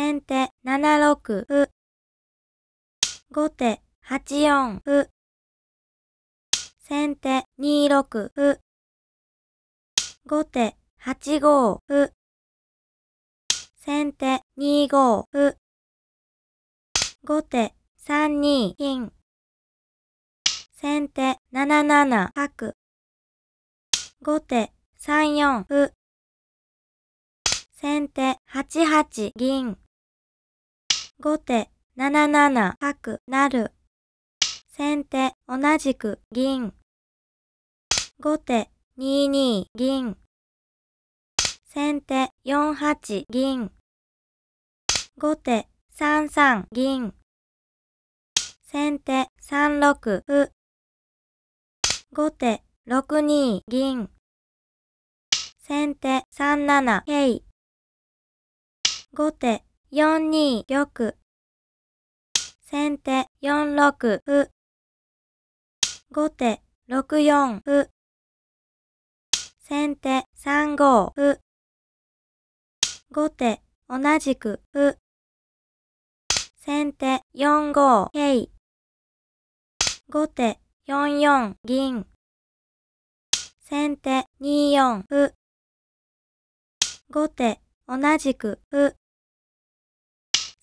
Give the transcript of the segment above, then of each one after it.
先手7六歩。後手8四歩。先手2六歩。後手8五歩。先手2五歩。後手3二金。先手7七角。後手3四歩。先手8八銀。後手7七角成。先手同じく銀。後手2二銀。先手4八銀。後手3三銀。先手3六歩。後手6二銀。先手3七桂。後手4二玉。先手4六歩。後手6四歩。先手3五歩。後手同じく歩。先手4五桂。後手4四銀。先手2四歩。後手同じく歩。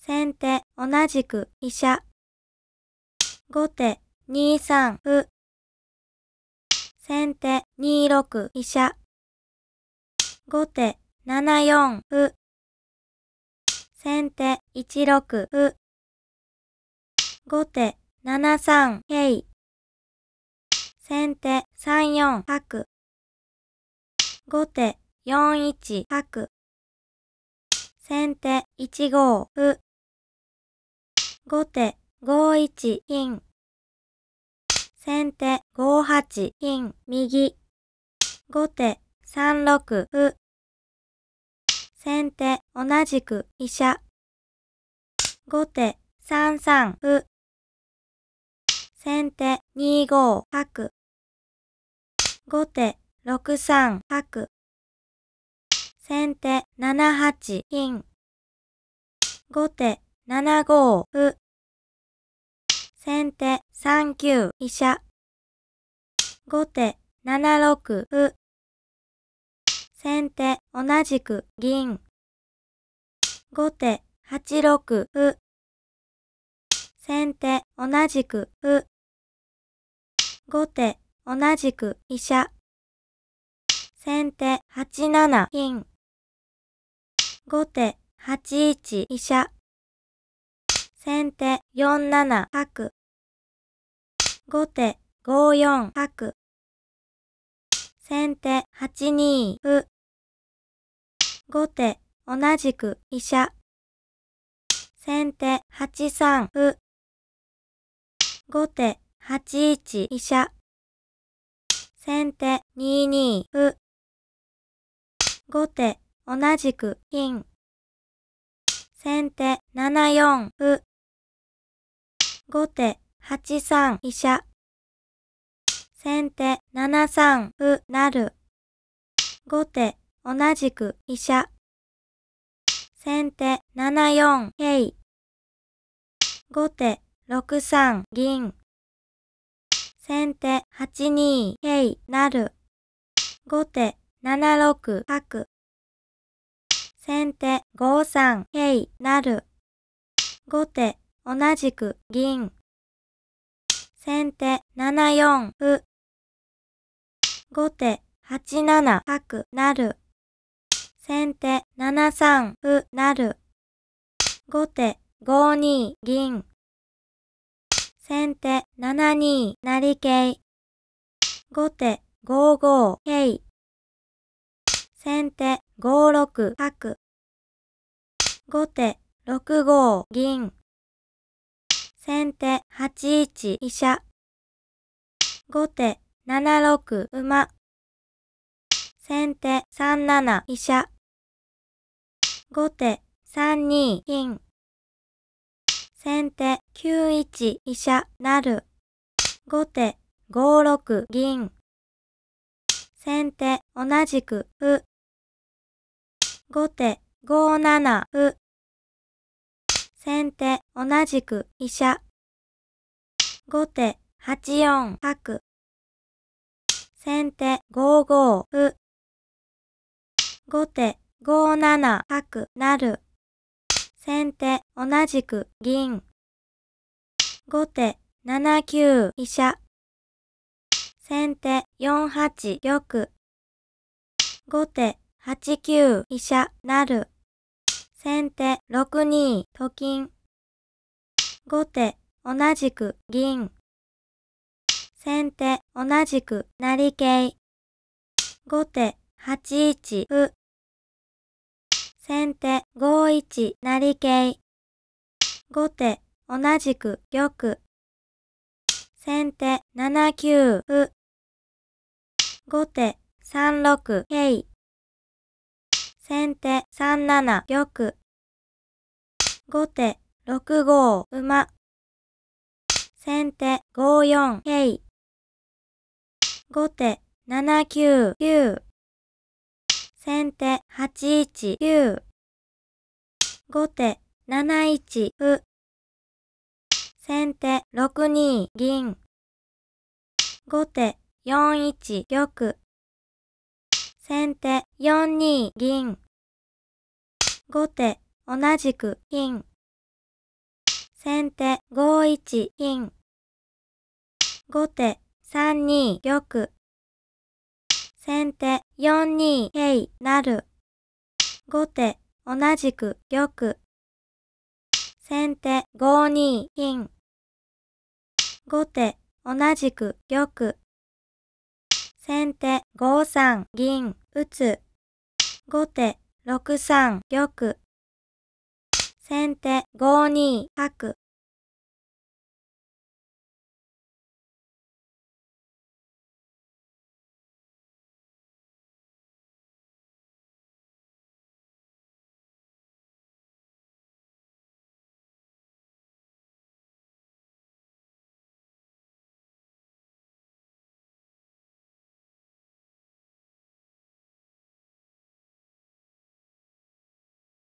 先手、同じく、飛車。後手、2三歩。先手、2六飛車。後手、7四歩。先手、1六歩。後手、7三桂。先手、3四角。後手、4一角。先手、1五歩。後手5一金。先手5八金右。後手3六歩。先手同じく飛車。後手3三歩。先手2五角。後手6三角。先手7八金。後手7五う。先手3九飛車。後手7六う。先手同じく銀。後手8六う。先手同じくう。後手同じく飛車。先手8七金。後手8一飛車。先手4七角。後手5四角。先手8二歩。後手同じく飛車。先手8三歩。後手8一飛車。先手2二歩。後手同じく金。先手7四歩。後手8三飛車。先手7三歩る。後手同じく飛車。先手7四い。後手6三銀。先手8二なる。後手7六角。先手5三なる。後手同じく銀。先手7四歩。後手8七角なる。先手7三歩なる。後手5二銀。先手7二成桂。後手5五桂。先手5六角。後手6五銀。先手8一飛車。後手7六馬。先手3七飛車。後手3二金。先手9一飛車なる。後手5六銀。先手同じくう。後手5七う。先手、同じく、飛車。後手、8四角。先手、5五歩。後手、5七角、なる。先手、同じく、銀。後手、7九飛車。先手、4八玉。後手、8九飛車、なる。先手6二と金。後手同じく銀。先手同じく成桂。後手8一歩。先手5一成桂。後手同じく玉。先手7九歩。後手3 6桂。先手3七玉。後手6五馬。先手5四桂。後手7九九。先手8一九。後手7一歩。先手6二銀。後手4一玉。先手4二銀。後手同じく金。先手5一金。後手3二玉。先手4二桂なる。後手同じく玉。先手5二金。後手同じく玉。先手5三銀打つ。後手6三玉。先手5二角。